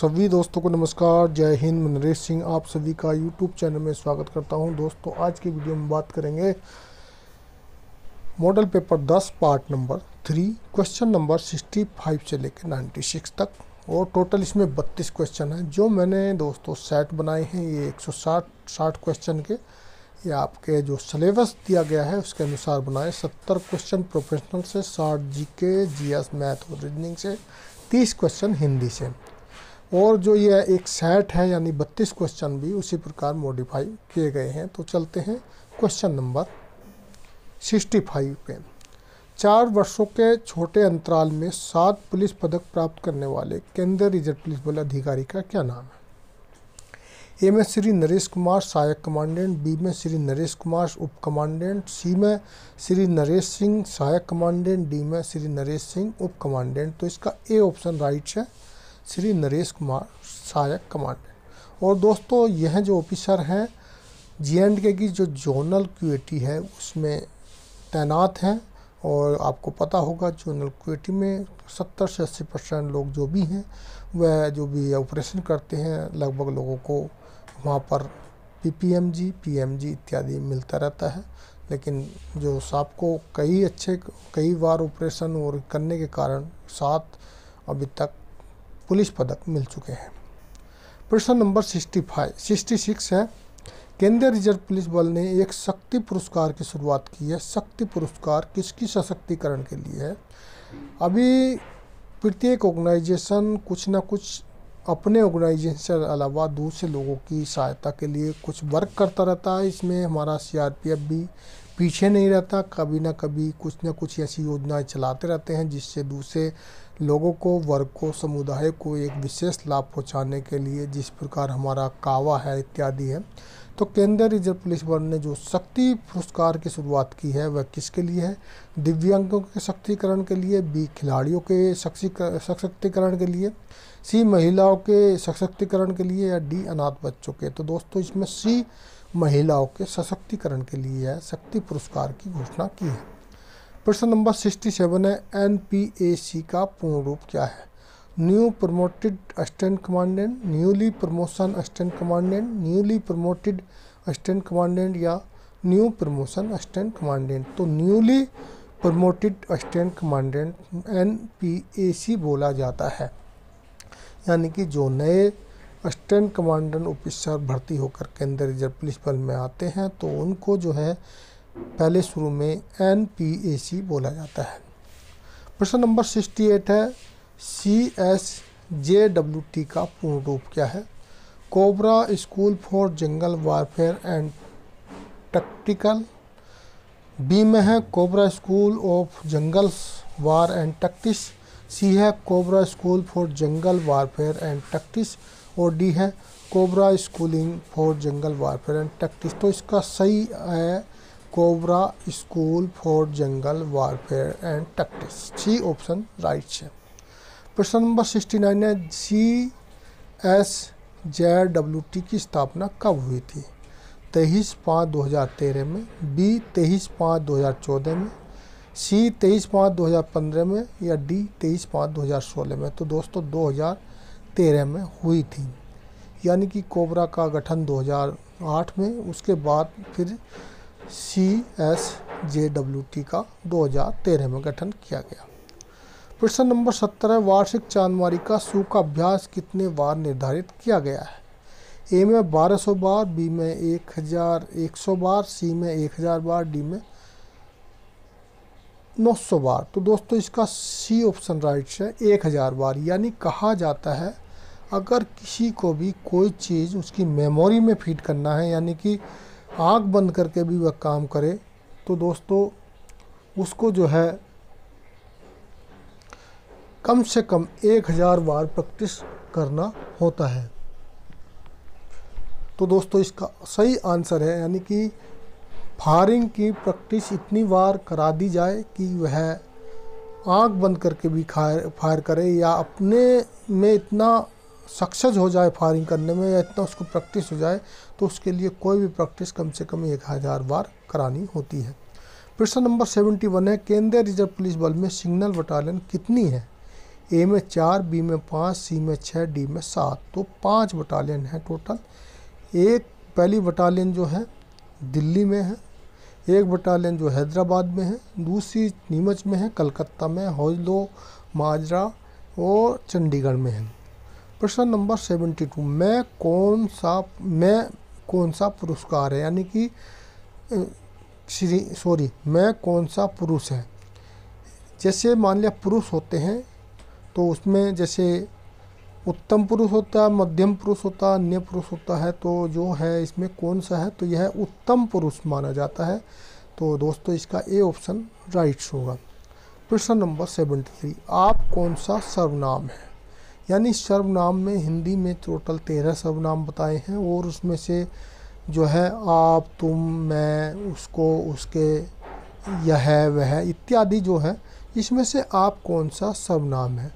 सभी दोस्तों को नमस्कार जय हिंद नरेश सिंह आप सभी का यूट्यूब चैनल में स्वागत करता हूं दोस्तों आज की वीडियो में बात करेंगे model paper 10 part number three question number 65 से लेकर 96 तक और टोटल इसमें 32 क्वेश्चन हैं जो मैंने दोस्तों सेट बनाए हैं ये 160 60 क्वेश्चन के ये आपके जो सिलेबस दिया गया है उसके अनुसार बनाए सत्तर क्वेश्चन प्रोफेशनल से साठ जी के मैथ और रीजनिंग से तीस क्वेश्चन हिंदी से और जो ये एक सेट है यानी बत्तीस क्वेश्चन भी उसी प्रकार मॉडिफाई किए गए हैं तो चलते हैं क्वेश्चन नंबर सिक्सटी फाइव पे चार वर्षों के छोटे अंतराल में सात पुलिस पदक प्राप्त करने वाले केंद्रीय रिजर्व पुलिस बल अधिकारी का क्या नाम है ए में श्री नरेश कुमार सहायक कमांडेंट बी में श्री नरेश कुमार उप कमांडेंट सी में श्री नरेश सिंह सहायक कमांडेंट डी में श्री नरेश सिंह उप कमांडेंट तो इसका ए ऑप्शन राइट है श्री नरेश कुमार सहायक कमांडेंट और दोस्तों यह जो ऑफिसर हैं जी एंड के की जो जोनल क्यूएटी है उसमें तैनात हैं और आपको पता होगा जोनल क्यूएटी में 70 से 80 परसेंट लोग जो भी हैं वह जो भी ऑपरेशन करते हैं लगभग लोगों को वहाँ पर पीपीएमजी पीएमजी इत्यादि मिलता रहता है लेकिन जो साहब को कई अच्छे कई बार ऑपरेशन और करने के कारण साथ अभी तक पुलिस पदक मिल चुके हैं प्रश्न number sixty five sixty six है केंद्रीय रिजर्व पुलिस बल ने एक शक्ति पुरस्कार की शुरुआत की है शक्ति पुरस्कार किसकी सशक्तिकरण के लिए है अभी प्रत्येक ऑर्गेनाइजेशन कुछ ना कुछ अपने ऑर्गेनाइजेशन से अलावा दूसरे लोगों की सहायता के लिए कुछ वर्क करता रहता है इसमें हमारा सीआरपीएफ भी पीछे नहीं रहता कभी ना कभी कुछ ना कुछ ऐसी योजनाएं चलाते रहते हैं जिससे दूसरे लोगों को वर्ग को समुदाय को एक विशेष लाभ पहुंचाने के लिए जिस प्रकार हमारा कावा है इत्यादि है तो केंद्रीय रिजर्व पुलिस बल ने जो शक्ति पुरस्कार की शुरुआत की है वह किसके लिए है दिव्यांगों के सशक्तिकरण के लिए बी खिलाड़ियों के सशक्तिकरण के लिए सी महिलाओं के सशक्तिकरण के लिए या डी अनाथ बच्चों के तो दोस्तों इसमें सी महिलाओं के सशक्तिकरण के लिए है शक्ति पुरस्कार की घोषणा की है प्रश्न नंबर सिक्सटी सेवन है एन पी ए सी का पूर्ण रूप क्या है new promoted assistant commandant newly promotion assistant commandant newly promoted assistant commandant या न्यू प्रमोशन असिस्टेंट कमांडेंट तो newly promoted assistant commandant N P A C बोला जाता है यानी कि जो नए असिस्टेंट कमांडेंट ऑफिसर भर्ती होकर केंद्रीय रिजर्व पुलिस बल में आते हैं तो उनको जो है पहले शुरू में एन पी ए सी बोला जाता है प्रश्न नंबर सिक्सटी एट है C S J W T का पूर्ण रूप क्या है cobra school for jungle warfare and tactical B में है cobra school of jungles war and tactics C है cobra school for jungle warfare and tactics और डी है cobra schooling for jungle warfare and tactics तो इसका सही है cobra school for jungle warfare and tactics C option right है प्रश्न number sixty nine है C S J W T की स्थापना कब हुई थी तेईस पाँच 2013 में बी तेईस पाँच 2014 में सी तेईस पाँच दो हज़ार पंद्रह में या डी तेईस पाँच दो हज़ार सोलह में तो दोस्तों दो हज़ार तेरह में हुई थी यानी कि कोबरा का गठन दो हज़ार आठ में उसके बाद फिर C S J W T का दो हज़ार तेरह में गठन किया गया प्रश्न नंबर सत्तर है वार्षिक चांदमारी का सूखा अभ्यास कितने बार निर्धारित किया गया है ए में 1200 बार बी में 1100 बार सी में 1000 बार डी में 900 बार तो दोस्तों इसका सी ऑप्शन राइट है एक हज़ार बार यानी कहा जाता है अगर किसी को भी कोई चीज़ उसकी मेमोरी में फीड करना है यानी कि आँख बंद करके भी वह काम करे तो दोस्तों उसको जो है कम से कम एक हज़ार बार प्रैक्टिस करना होता है तो दोस्तों इसका सही आंसर है यानी कि फायरिंग की प्रैक्टिस इतनी बार करा दी जाए कि वह आँख बंद करके भी फायर फायर करे या अपने में इतना सक्सेस हो जाए फायरिंग करने में या इतना उसको प्रैक्टिस हो जाए तो उसके लिए कोई भी प्रैक्टिस कम से कम एक हज़ार बार करानी होती है प्रश्न नंबर सेवेंटी वन है केंद्रीय रिजर्व पुलिस बल में सिग्नल बटालियन कितनी है ए में चार बी में पाँच सी में छः डी में सात तो पाँच बटालियन है टोटल एक पहली बटालियन जो है दिल्ली में है एक बटालियन जो हैदराबाद में है दूसरी नीमच में है कलकत्ता में हौजलो माजरा और चंडीगढ़ में है प्रश्न नंबर सेवेंटी टू मैं कौन सा मैं कौन सा पुरस्कार है यानी कि श्री सॉरी मैं कौन सा पुरुष है जैसे मान लिया पुरुष होते हैं तो उसमें जैसे उत्तम पुरुष होता है मध्यम पुरुष होता है अन्य पुरुष होता है तो जो है इसमें कौन सा है तो यह उत्तम पुरुष माना जाता है तो दोस्तों इसका ए ऑप्शन राइट होगा प्रश्न नंबर सेवेंटी थ्री आप कौन सा सर्वनाम है यानी सर्वनाम में हिंदी में टोटल तेरह सर्वनाम बताए हैं और उसमें से जो है आप तुम मैं उसको उसके यह वह इत्यादि जो है इसमें से आप कौन सा सर्वनाम है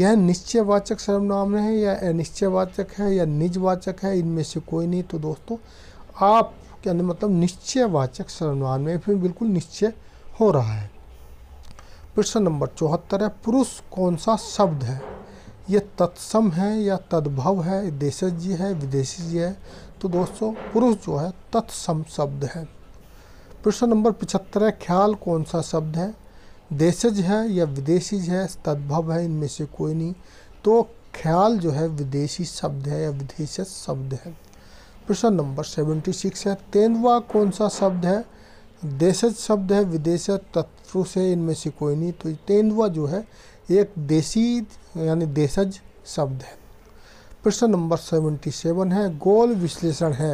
यह निश्चयवाचक सर्वनाम है या अनिश्चयवाचक है या निजवाचक है इनमें से कोई नहीं तो दोस्तों आप क्या नहीं? मतलब निश्चयवाचक सर्वनाम में फिर बिल्कुल निश्चय हो रहा है प्रश्न नंबर चौहत्तर है पुरुष कौन सा शब्द है यह तत्सम है या तद्भव है जी है विदेशी जी है तो दोस्तों पुरुष जो है तत्सम शब्द है प्रश्न नंबर पचहत्तर है ख्याल कौन सा शब्द है देशज है या विदेशीज है तद्भव है इनमें से कोई नहीं तो ख्याल जो है विदेशी शब्द है या विदेश शब्द है प्रश्न नंबर सेवेंटी सिक्स है तेंदुआ कौन सा शब्द है देशज शब्द है विदेश तत्पुरुष है इनमें से कोई नहीं तो तेंदुआ जो है एक देशी यानी देशज शब्द है प्रश्न नंबर सेवेंटी सेवन है गोल विश्लेषण है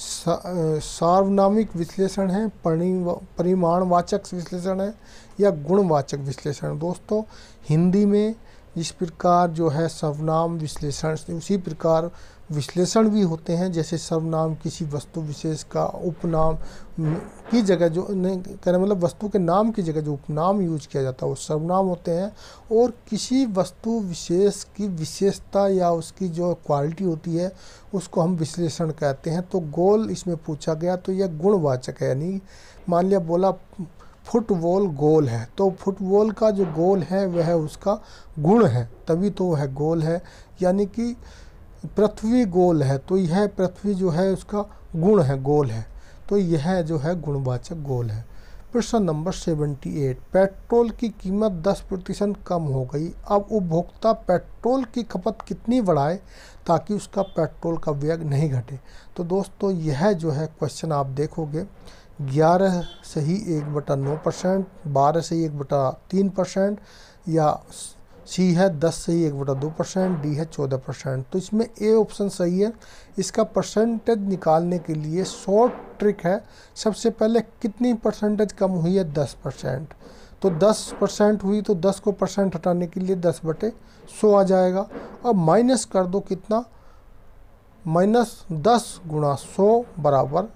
सार्वनामिक विश्लेषण है परिमाणवाचक विश्लेषण है या गुणवाचक विश्लेषण दोस्तों हिंदी में जिस प्रकार जो है सर्वनाम विश्लेषण उसी प्रकार विश्लेषण भी होते हैं जैसे सर्वनाम किसी वस्तु विशेष का उपनाम की जगह जो नहीं कहना मतलब वस्तु के नाम की जगह जो उपनाम यूज किया जाता है वो सर्वनाम होते हैं और किसी वस्तु विशेष की विशेषता या उसकी जो क्वालिटी होती है उसको हम विश्लेषण कहते हैं तो गोल इसमें पूछा गया तो यह गुणवाचक है यानी मान लिया बोला फुटबॉल गोल है तो फुटबॉल का जो गोल है वह उसका गुण है तभी तो वह गोल है यानी कि पृथ्वी गोल है तो यह पृथ्वी जो है उसका गुण है गोल है तो यह जो है गुणवाचक गोल है प्रश्न नंबर सेवेंटी एट पेट्रोल की कीमत दस प्रतिशत कम हो गई अब उपभोक्ता पेट्रोल की खपत कितनी बढ़ाए ताकि उसका पेट्रोल का व्यय नहीं घटे तो दोस्तों यह जो है क्वेश्चन आप देखोगे ग्यारह से ही एक बटा नौ परसेंट बारह से ही एक बटा तीन परसेंट या सी है दस से ही एक बटा दो परसेंट डी है चौदह परसेंट तो इसमें ए ऑप्शन सही है इसका परसेंटेज निकालने के लिए शॉर्ट ट्रिक है सबसे पहले कितनी परसेंटेज कम हुई है दस परसेंट तो दस परसेंट हुई तो दस को परसेंट हटाने के लिए दस बटे सौ आ जाएगा अब माइनस कर दो कितना माइनस दस गुणा सौ बराबर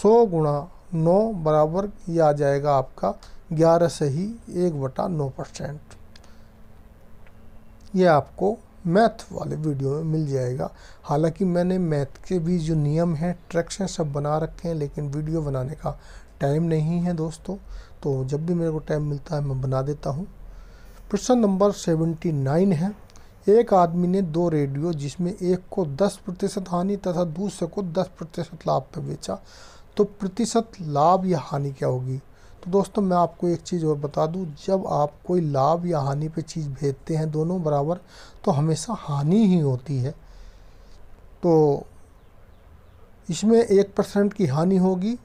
सौ गुणा नौ बराबर ये आ जाएगा आपका ग्यारह से ही एक बटा नौ परसेंट ये आपको मैथ वाले वीडियो में मिल जाएगा हालांकि मैंने मैथ के भी जो नियम हैं ट्रैक्स हैं सब बना रखे हैं लेकिन वीडियो बनाने का टाइम नहीं है दोस्तों तो जब भी मेरे को टाइम मिलता है मैं बना देता हूँ प्रश्न नंबर सेवेंटी नाइन है एक आदमी ने दो रेडियो जिसमें एक को दस प्रतिशत हानि तथा दूसरे को दस प्रतिशत लाभ पर बेचा तो प्रतिशत लाभ या हानि क्या होगी तो दोस्तों मैं आपको एक चीज़ और बता दूं जब आप कोई लाभ या हानि पे चीज़ भेजते हैं दोनों बराबर तो हमेशा हानि ही होती है तो इसमें एक परसेंट की हानि होगी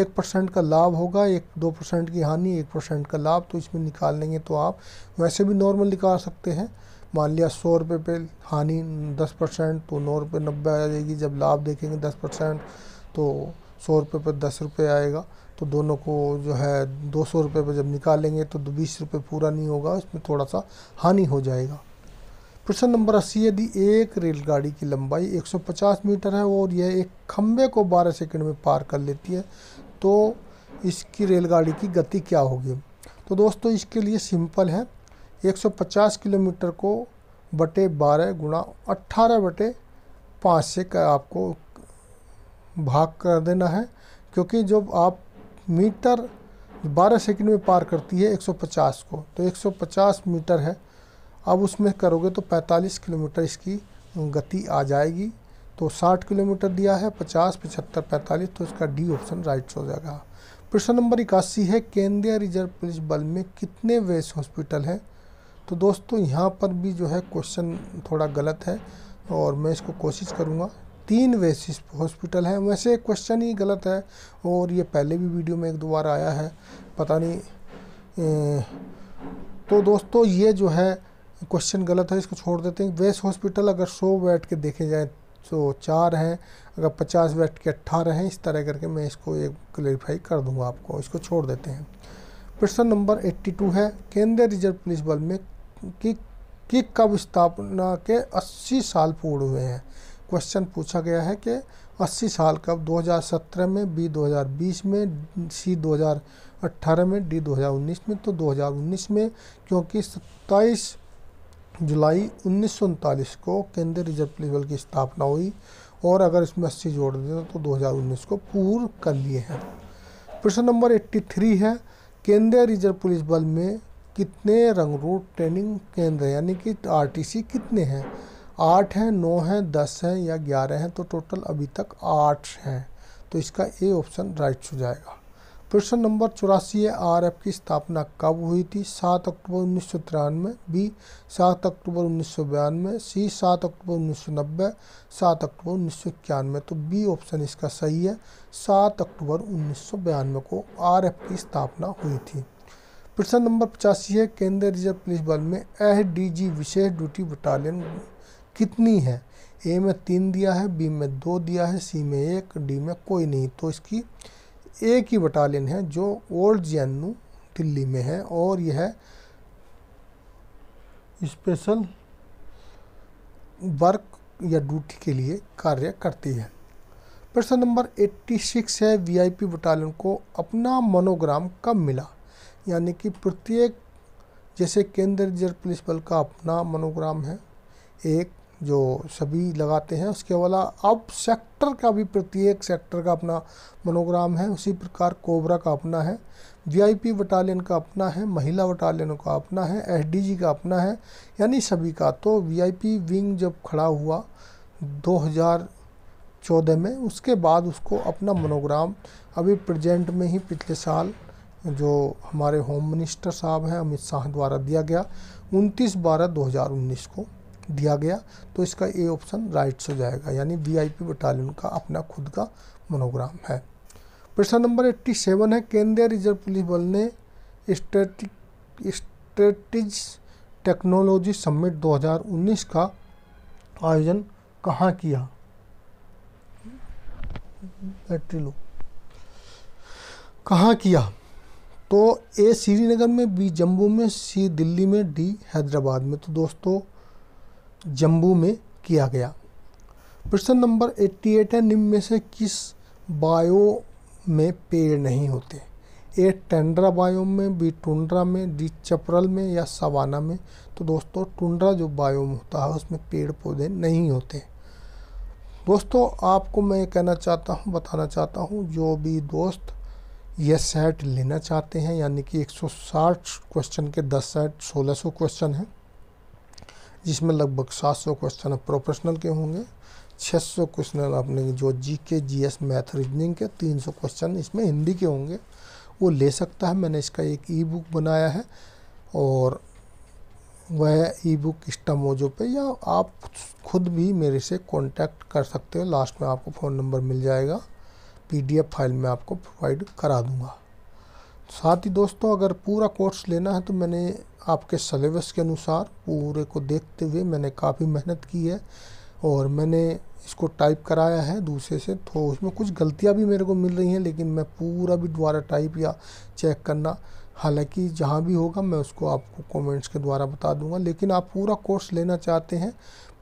एक परसेंट का लाभ होगा एक दो परसेंट की हानि एक परसेंट का लाभ तो इसमें निकाल लेंगे तो आप वैसे भी नॉर्मल निकाल सकते हैं मान लिया सौ रुपये पे हानि दस परसेंट तो नौ रुपये नब्बे आ जाएगी जब लाभ देखेंगे दस परसेंट तो सौ रुपये पर दस रुपये आएगा तो दोनों को जो है दो सौ रुपये पर जब निकालेंगे तो बीस रुपये पूरा नहीं होगा इसमें थोड़ा सा हानि हो जाएगा प्रश्न नंबर अस्सी यदि एक रेलगाड़ी की लंबाई 150 मीटर है और यह एक खम्भे को 12 सेकंड में पार कर लेती है तो इसकी रेलगाड़ी की गति क्या होगी तो दोस्तों इसके लिए सिंपल है 150 किलोमीटर को बटे 12 गुणा अट्ठारह बटे पाँच से आपको भाग कर देना है क्योंकि जब आप मीटर 12 सेकंड में पार करती है 150 को तो 150 मीटर है अब उसमें करोगे तो 45 किलोमीटर इसकी गति आ जाएगी तो 60 किलोमीटर दिया है 50, पचहत्तर 45 तो इसका डी ऑप्शन राइट हो जाएगा प्रश्न नंबर इक्यासी है केंद्रीय रिजर्व पुलिस बल में कितने वेस्ट हॉस्पिटल हैं तो दोस्तों यहाँ पर भी जो है क्वेश्चन थोड़ा गलत है और मैं इसको कोशिश करूँगा तीन बेसिस हॉस्पिटल हैं वैसे क्वेश्चन ही गलत है और ये पहले भी वीडियो में एक दो बार आया है पता नहीं तो दोस्तों ये जो है क्वेश्चन गलत है इसको छोड़ देते हैं वेस्ट हॉस्पिटल अगर सौ बैठ के देखे जाए तो चार हैं अगर पचास बैठ के अट्ठारह हैं इस तरह करके मैं इसको एक क्लेरिफाई कर दूंगा आपको इसको छोड़ देते हैं प्रश्न नंबर 82 है केंद्रीय रिजर्व पुलिस बल में कि कब स्थापना के 80 साल पूर्ण हुए हैं क्वेश्चन पूछा गया है कि 80 साल कब 2017 में बी 2020 में सी 2018 में डी 2019 में तो 2019 में क्योंकि 27 जुलाई उन्नीस को केंद्रीय रिजर्व पुलिस बल की स्थापना हुई और अगर इसमें अस्सी जोड़ दें तो 2019 को पूर्व कर लिए हैं प्रश्न नंबर 83 है केंद्रीय रिजर्व पुलिस बल में कितने रंगरूट ट्रेनिंग केंद्र यानी कि आरटीसी कितने हैं आठ हैं नौ हैं दस हैं या ग्यारह हैं तो टोटल अभी तक आठ हैं तो इसका ए ऑप्शन राइट हो जाएगा प्रश्न नंबर चौरासी है आर एफ की स्थापना कब हुई थी सात अक्टूबर उन्नीस सौ तिरानवे बी सात अक्टूबर उन्नीस सौ बयानवे सी सात अक्टूबर उन्नीस सौ नब्बे सात अक्टूबर उन्नीस सौ इक्यानवे तो बी ऑप्शन इसका सही है सात अक्टूबर उन्नीस सौ बयानवे को आर एफ की स्थापना हुई थी प्रश्न नंबर पचासी है केंद्रीय रिजर्व पुलिस बल में एह डी जी विशेष ड्यूटी बटालियन कितनी है ए में तीन दिया है बी में दो दिया है सी में एक डी में कोई नहीं तो इसकी एक ही बटालियन है जो ओल्ड जे दिल्ली में है और यह स्पेशल वर्क या ड्यूटी के लिए कार्य करती है प्रश्न नंबर 86 है वीआईपी बटालियन को अपना मोनोग्राम कब मिला यानी कि प्रत्येक जैसे केंद्रीय रिजर्व पुलिस बल का अपना मोनोग्राम है एक जो सभी लगाते हैं उसके अलावा अब सेक्टर का भी प्रत्येक सेक्टर का अपना मनोग्राम है उसी प्रकार कोबरा का अपना है वीआईपी बटालियन का अपना है महिला बटालियनों का अपना है एसडीजी का अपना है यानी सभी का तो वीआईपी विंग जब खड़ा हुआ 2014 में उसके बाद उसको अपना मनोग्राम अभी प्रेजेंट में ही पिछले साल जो हमारे होम मिनिस्टर साहब हैं अमित शाह द्वारा दिया गया उनतीस बारह दो को दिया गया तो इसका ए ऑप्शन राइट हो जाएगा यानी वीआईपी बटालियन का अपना खुद का मोनोग्राम है प्रश्न नंबर एट्टी सेवन है केंद्रीय रिजर्व पुलिस बल ने स्ट्रेटिज टेक्नोलॉजी समिट 2019 का आयोजन कहाँ किया कहाँ किया तो ए श्रीनगर में बी जम्मू में सी दिल्ली में डी हैदराबाद में तो दोस्तों जम्बू में किया गया प्रश्न नंबर 88 है निम्न में से किस बायो में पेड़ नहीं होते ए टेंड्रा बायोम में बी टुंड्रा में डी चपरल में या सवाना में तो दोस्तों टुंड्रा जो बायोम होता है उसमें पेड़ पौधे नहीं होते दोस्तों आपको मैं कहना चाहता हूँ बताना चाहता हूँ जो भी दोस्त यह सेट लेना चाहते हैं यानी कि 160 क्वेश्चन के 10 सेट 1600 क्वेश्चन हैं जिसमें लगभग 700 क्वेश्चन प्रोफेशनल के होंगे 600 क्वेश्चन अपने जो जी के जी एस मैथ रीजनिंग के 300 क्वेश्चन इसमें हिंदी के होंगे वो ले सकता है मैंने इसका एक ई बुक बनाया है और वह ई बुक स्टमोजो पे या आप खुद भी मेरे से कांटेक्ट कर सकते हो लास्ट में आपको फ़ोन नंबर मिल जाएगा पीडीएफ फाइल में आपको प्रोवाइड करा दूंगा साथ ही दोस्तों अगर पूरा कोर्स लेना है तो मैंने आपके सलेबस के अनुसार पूरे को देखते हुए मैंने काफ़ी मेहनत की है और मैंने इसको टाइप कराया है दूसरे से तो उसमें कुछ गलतियां भी मेरे को मिल रही हैं लेकिन मैं पूरा भी दोबारा टाइप या चेक करना हालांकि जहां भी होगा मैं उसको आपको कमेंट्स के द्वारा बता दूंगा लेकिन आप पूरा कोर्स लेना चाहते हैं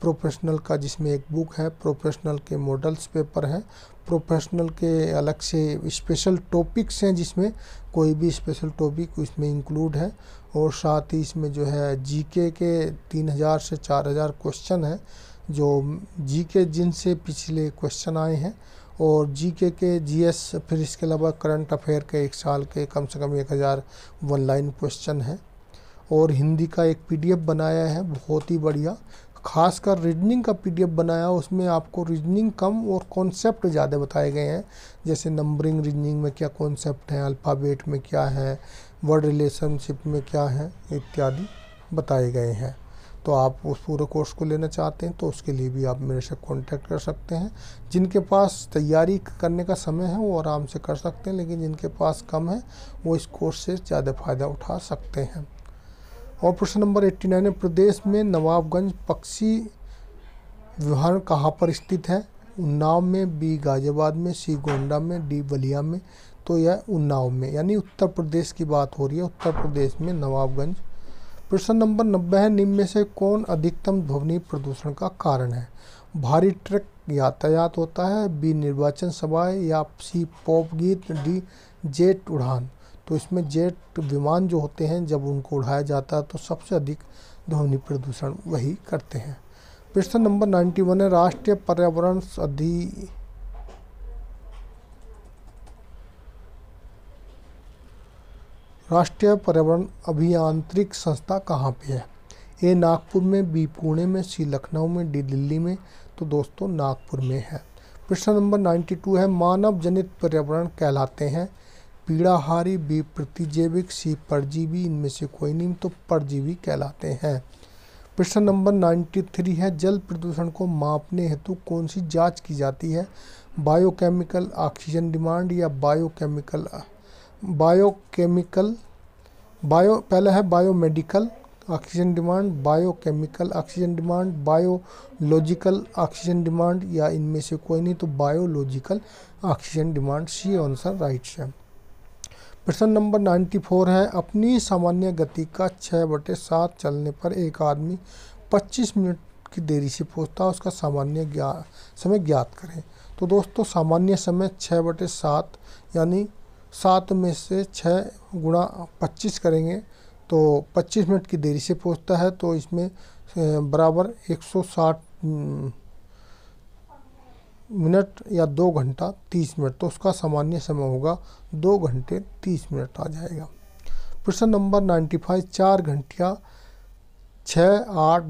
प्रोफेशनल का जिसमें एक बुक है प्रोफेशनल के मॉडल्स पेपर हैं प्रोफेशनल के अलग से स्पेशल टॉपिक्स हैं जिसमें कोई भी स्पेशल टॉपिक उसमें इंक्लूड है और साथ ही इसमें जो है जीके के तीन हज़ार से चार हज़ार क्वेश्चन हैं जो जीके जिनसे पिछले क्वेश्चन आए हैं और जीके के जीएस फिर इसके अलावा करंट अफेयर के एक साल के कम से कम एक हज़ार वन लाइन क्वेश्चन हैं और हिंदी का एक पीडीएफ बनाया है बहुत ही बढ़िया खासकर रीजनिंग का पीडीएफ बनाया उसमें आपको रीजनिंग कम और कॉन्सेप्ट ज़्यादा बताए गए हैं जैसे नंबरिंग रीजनिंग में क्या कॉन्सेप्ट हैं अल्फ़ाबेट में क्या है वर्ड रिलेशनशिप में क्या है इत्यादि बताए गए हैं तो आप उस पूरे कोर्स को लेना चाहते हैं तो उसके लिए भी आप मेरे से कांटेक्ट कर सकते हैं जिनके पास तैयारी करने का समय है वो आराम से कर सकते हैं लेकिन जिनके पास कम है वो इस कोर्स से ज़्यादा फ़ायदा उठा सकते हैं और प्रश्न नंबर एट्टी नाइन है प्रदेश में नवाबगंज पक्षी विहार कहाँ पर स्थित है उन्नाव में बी गाजियाबाद में सी गोंडा में डी बलिया में तो यह उन्नाव में यानी उत्तर प्रदेश की बात हो रही है उत्तर प्रदेश में नवाबगंज प्रश्न नंबर नब्बे है निम्न में से कौन अधिकतम ध्वनि प्रदूषण का कारण है भारी ट्रक यातायात होता है बी निर्वाचन सभाएं या सी पॉप गीत डी जेट उड़ान तो इसमें जेट विमान जो होते हैं जब उनको उड़ाया जाता है तो सबसे अधिक ध्वनि प्रदूषण वही करते हैं प्रश्न नंबर नाइन्टी वन है राष्ट्रीय पर्यावरण अधि राष्ट्रीय पर्यावरण अभियांत्रिक संस्था कहाँ पे है ए नागपुर में बी पुणे में सी लखनऊ में डी दिल्ली में तो दोस्तों नागपुर में है प्रश्न नंबर 92 है मानव जनित पर्यावरण कहलाते हैं पीड़ाहारी बी प्रतिजैविक सी परजीवी इनमें से कोई नहीं तो परजीवी कहलाते हैं प्रश्न नंबर 93 है जल प्रदूषण को मापने हेतु कौन सी जांच की जाती है बायोकेमिकल ऑक्सीजन डिमांड या बायोकेमिकल बायोकेमिकल बायो पहला है biomedical oxygen demand biochemical oxygen demand biological oxygen demand या इनमें से कोई नहीं तो biological oxygen demand C answer right है प्रश्न नंबर 94 है अपनी सामान्य गति का छः बटे सात चलने पर एक आदमी 25 मिनट की देरी से पहुंचता है उसका सामान्य समय ज्ञात करें तो दोस्तों सामान्य समय छः बटे सात यानी सात में से छः गुणा पच्चीस करेंगे तो 25 मिनट की देरी से पहुंचता है तो इसमें बराबर 160 मिनट या दो घंटा तीस मिनट तो उसका सामान्य समय होगा दो घंटे तीस मिनट आ जाएगा प्रश्न नंबर नाइन्टी फाइव चार घंटिया छः आठ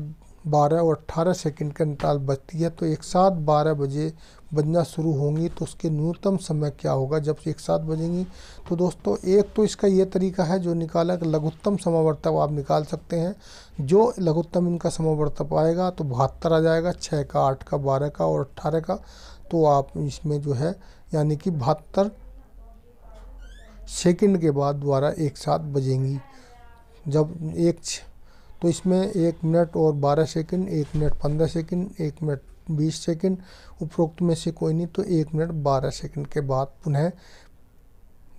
बारह और अट्ठारह सेकंड के अंतराल बचती है तो एक साथ बारह बजे बजना शुरू होंगी तो उसके न्यूनतम समय क्या होगा जब एक साथ बजेंगी तो दोस्तों एक तो इसका ये तरीका है जो निकाला कि लघुत्तम समावर्तक आप निकाल सकते हैं जो लघुत्तम इनका समावर्तक आएगा तो बहत्तर आ जाएगा छः का आठ का बारह का और अट्ठारह का तो आप इसमें जो है यानी कि बहत्तर सेकंड के बाद द्वारा एक साथ बजेंगी जब एक तो इसमें एक मिनट और बारह सेकेंड एक मिनट पंद्रह सेकंड एक मिनट बीस सेकेंड उपरोक्त में से कोई नहीं तो एक मिनट बारह सेकेंड के बाद पुनः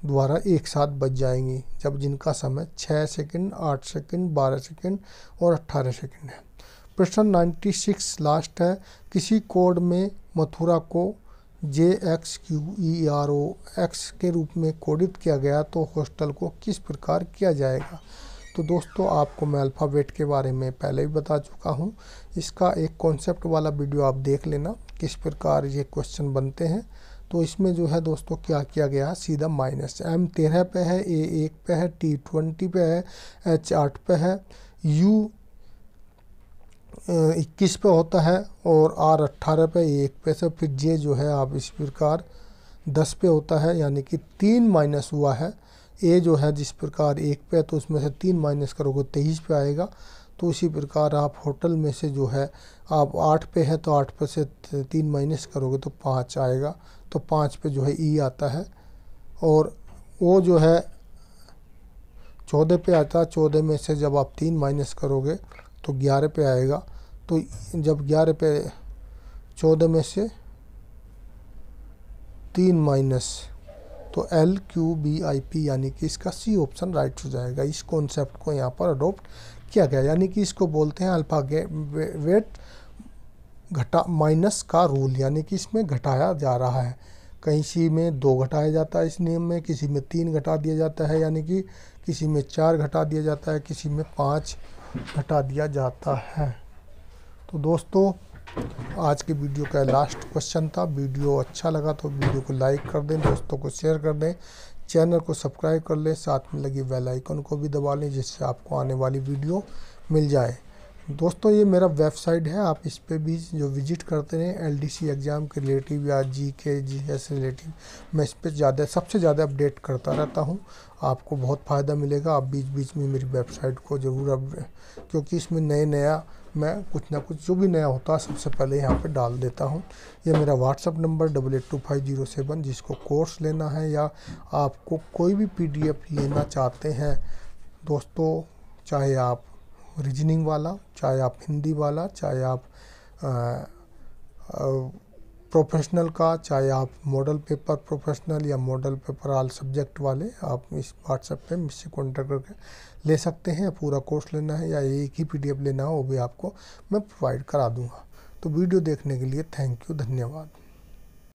द्वारा एक साथ बच जाएंगी जब जिनका समय छः सेकेंड आठ सेकेंड बारह सेकंड और अट्ठारह सेकेंड है प्रश्न नाइन्टी सिक्स लास्ट है किसी कोड में मथुरा को J X Q E R O X के रूप में कोडित किया गया तो हॉस्टल को किस प्रकार किया जाएगा तो दोस्तों आपको मैं अल्फ़ाबेट के बारे में पहले भी बता चुका हूँ इसका एक कॉन्सेप्ट वाला वीडियो आप देख लेना किस प्रकार ये क्वेश्चन बनते हैं तो इसमें जो है दोस्तों क्या किया गया सीधा माइनस एम तेरह पे है ए एक पे है टी ट्वेंटी पे है एच आठ पे है यू इक्कीस पे होता है और आर अट्ठारह पे एक पे से तो फिर जे जो है आप इस प्रकार दस पे होता है यानी कि तीन माइनस हुआ है ए जो है जिस प्रकार एक पे तो उसमें से तीन माइनस करोगे तेईस पे आएगा तो उसी प्रकार आप होटल में से जो है आप आठ पे है तो आठ पे से तीन माइनस करोगे तो पाँच आएगा तो पाँच पे जो है ई e आता है और वो जो है चौदह पे आता है चौदह में से जब आप तीन माइनस करोगे तो ग्यारह पे आएगा तो जब ग्यारह पे चौदह में से तीन माइनस तो L Q B I P यानी कि इसका सी ऑप्शन राइट हो जाएगा इस कॉन्सेप्ट को यहाँ पर अडोप्ट किया गया यानी कि इसको बोलते हैं अल्फा गे वेट घटा माइनस का रूल यानी कि इसमें घटाया जा रहा है कहीं सी में दो घटाया जाता है इस नियम में किसी में तीन घटा दिया जाता है यानी कि किसी में चार घटा दिया जाता है किसी में पाँच घटा दिया जाता है तो दोस्तों आज की वीडियो का लास्ट क्वेश्चन था वीडियो अच्छा लगा तो वीडियो को लाइक कर दें दोस्तों को शेयर कर दें चैनल को सब्सक्राइब कर लें साथ में लगी बेल आइकन को भी दबा लें जिससे आपको आने वाली वीडियो मिल जाए दोस्तों ये मेरा वेबसाइट है आप इस पर भी जो विजिट करते रहें सी एग्ज़ाम के रिलेटिव या जी के जी एस रिलेटिव मैं इस पर ज़्यादा सबसे ज़्यादा अपडेट करता रहता हूँ आपको बहुत फ़ायदा मिलेगा आप बीच बीच में मेरी वेबसाइट को ज़रूर अब क्योंकि इसमें नए नया मैं कुछ ना कुछ जो भी नया होता है सबसे पहले यहाँ पर डाल देता हूँ ये मेरा WhatsApp number double eight two five zero seven जिसको कोर्स लेना है या आपको कोई भी एफ लेना चाहते हैं दोस्तों चाहे आप रीजनिंग वाला चाहे आप हिंदी वाला चाहे आप प्रोफेशनल का चाहे आप मॉडल पेपर प्रोफेशनल या मॉडल पेपर आल सब्जेक्ट वाले आप इस व्हाट्सएप पे मुझसे कॉन्टेक्ट करके ले सकते हैं पूरा कोर्स लेना है या एक ही पीडीएफ लेना हो वो भी आपको मैं प्रोवाइड करा दूँगा तो वीडियो देखने के लिए थैंक यू धन्यवाद